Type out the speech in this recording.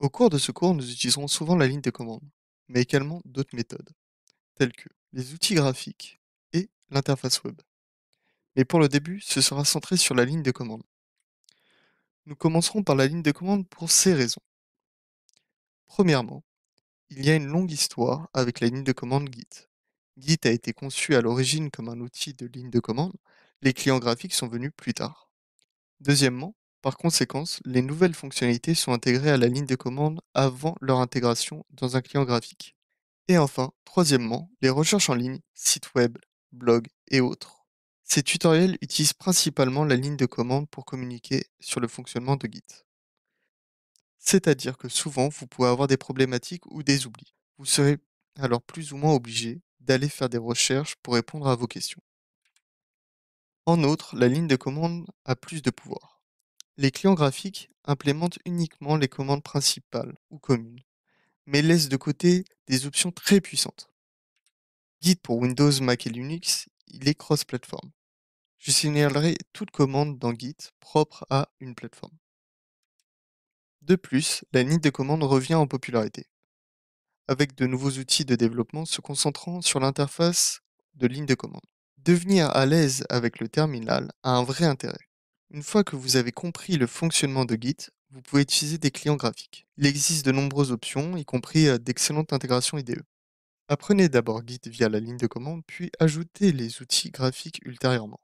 Au cours de ce cours, nous utiliserons souvent la ligne de commande, mais également d'autres méthodes, telles que les outils graphiques et l'interface web. Mais pour le début, ce sera centré sur la ligne de commande. Nous commencerons par la ligne de commande pour ces raisons. Premièrement, il y a une longue histoire avec la ligne de commande Git. Git a été conçu à l'origine comme un outil de ligne de commande, les clients graphiques sont venus plus tard. Deuxièmement, par conséquent, les nouvelles fonctionnalités sont intégrées à la ligne de commande avant leur intégration dans un client graphique. Et enfin, troisièmement, les recherches en ligne, sites web, blogs et autres. Ces tutoriels utilisent principalement la ligne de commande pour communiquer sur le fonctionnement de Git. C'est-à-dire que souvent, vous pouvez avoir des problématiques ou des oublis. Vous serez alors plus ou moins obligé d'aller faire des recherches pour répondre à vos questions. En outre, la ligne de commande a plus de pouvoir. Les clients graphiques implémentent uniquement les commandes principales ou communes, mais laissent de côté des options très puissantes. Git pour Windows, Mac et Linux, il est cross-platform. Je signalerai toute commande dans Git propre à une plateforme. De plus, la ligne de commande revient en popularité, avec de nouveaux outils de développement se concentrant sur l'interface de ligne de commande. Devenir à l'aise avec le terminal a un vrai intérêt. Une fois que vous avez compris le fonctionnement de Git, vous pouvez utiliser des clients graphiques. Il existe de nombreuses options, y compris euh, d'excellentes intégrations IDE. Apprenez d'abord Git via la ligne de commande, puis ajoutez les outils graphiques ultérieurement.